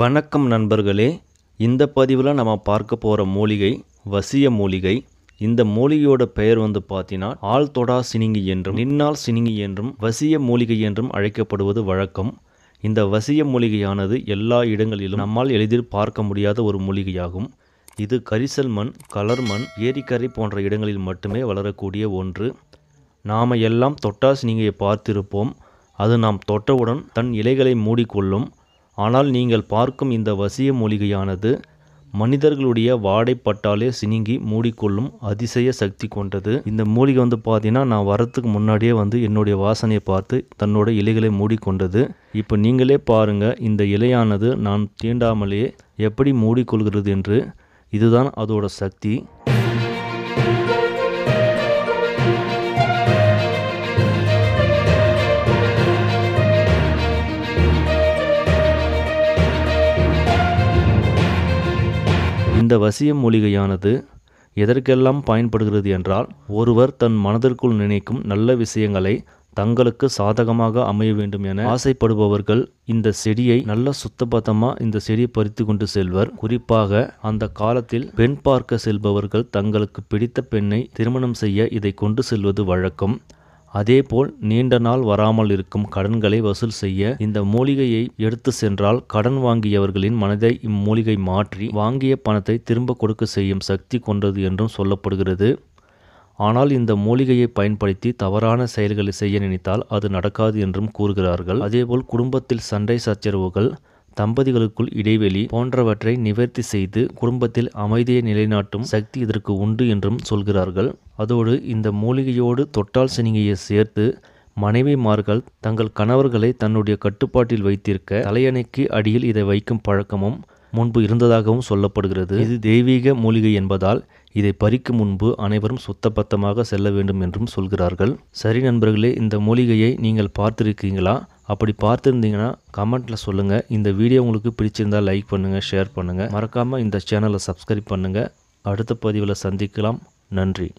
வணக்கம் நண்பர்களே இந்த பதிவில் நம்ம பார்க்க போகிற மூலிகை வசிய மூலிகை இந்த மூலிகையோட பெயர் வந்து பார்த்தீங்கன்னா ஆழ்தொடா சினிங்கி என்றும் நின்னால் சினிங்கி என்றும் வசிய மூலிகை என்றும் அழைக்கப்படுவது வழக்கம் இந்த வசிய மூலிகையானது எல்லா இடங்களிலும் நம்மால் எளிதில் பார்க்க முடியாத ஒரு மூலிகையாகும் இது கரிசல் மண் கலர் மண் ஏரிக்கரை போன்ற இடங்களில் மட்டுமே வளரக்கூடிய ஒன்று நாம் எல்லாம் தொட்டா தொட்டாசினிங்கையை பார்த்திருப்போம் அது நாம் தொட்டவுடன் தன் இலைகளை மூடிக்கொள்ளும் ஆனால் நீங்கள் பார்க்கும் இந்த வசிய மூலிகையானது மனிதர்களுடைய வாடைப்பட்டாலே சினிங்கி மூடிக்கொள்ளும் அதிசய சக்தி கொண்டது இந்த மூலிகை வந்து பார்த்தீங்கன்னா நான் வரத்துக்கு முன்னாடியே வந்து என்னுடைய வாசனையை பார்த்து தன்னோட இலைகளை மூடிக்கொண்டது இப்போ நீங்களே பாருங்கள் இந்த இலையானது நான் தீண்டாமலே எப்படி மூடிக்கொள்கிறது என்று இதுதான் அதோட சக்தி இந்த வசியம் மூலிகையானது எதற்கெல்லாம் பயன்படுகிறது என்றால் ஒருவர் தன் மனதிற்குள் நினைக்கும் நல்ல விஷயங்களை தங்களுக்கு சாதகமாக அமைய வேண்டும் என ஆசைப்படுபவர்கள் இந்த செடியை நல்ல சுத்தபத்தமாக இந்த செடியை பறித்து கொண்டு செல்வர் குறிப்பாக அந்த காலத்தில் பெண் பார்க்க செல்பவர்கள் தங்களுக்கு பிடித்த பெண்ணை திருமணம் செய்ய இதை கொண்டு செல்வது வழக்கம் அதேபோல் நீண்ட நாள் வராமல் இருக்கும் கடன்களை வசூல் செய்ய இந்த மூலிகையை எடுத்து சென்றால் கடன் வாங்கியவர்களின் மனதை இம்மூலிகை மாற்றி வாங்கிய பணத்தை திரும்ப கொடுக்க செய்யும் சக்தி கொண்டது என்றும் சொல்லப்படுகிறது ஆனால் இந்த மூலிகையை பயன்படுத்தி தவறான செயல்களை செய்ய நினைத்தால் அது நடக்காது என்றும் கூறுகிறார்கள் அதேபோல் குடும்பத்தில் சண்டை சச்சரவுகள் தம்பதிகளுக்குள் இடைவெளி போன்றவற்றை நிவர்த்தி செய்து குடும்பத்தில் அமைதியை நிலைநாட்டும் சக்தி இதற்கு உண்டு என்றும் சொல்கிறார்கள் அதோடு இந்த மூலிகையோடு தொட்டால் சினிங்கையை சேர்த்து மனைவிமார்கள் தங்கள் கணவர்களை தன்னுடைய கட்டுப்பாட்டில் வைத்திருக்க தலையணைக்கு அடியில் இதை வைக்கும் பழக்கமும் முன்பு இருந்ததாகவும் சொல்லப்படுகிறது இது தெய்வீக மூலிகை என்பதால் இதை பறிக்கும் முன்பு அனைவரும் சுத்தபத்தமாக செல்ல வேண்டும் என்றும் சொல்கிறார்கள் சரி நண்பர்களே இந்த மூலிகையை நீங்கள் பார்த்திருக்கீங்களா அப்படி பார்த்துருந்தீங்கன்னா கமெண்ட்டில் சொல்லுங்கள் இந்த வீடியோ உங்களுக்கு பிடிச்சிருந்தா லைக் பண்ணுங்கள் ஷேர் பண்ணுங்கள் மறக்காமல் இந்த சேனலை சப்ஸ்கிரைப் பண்ணுங்கள் அடுத்த பதிவில் சந்திக்கலாம் நன்றி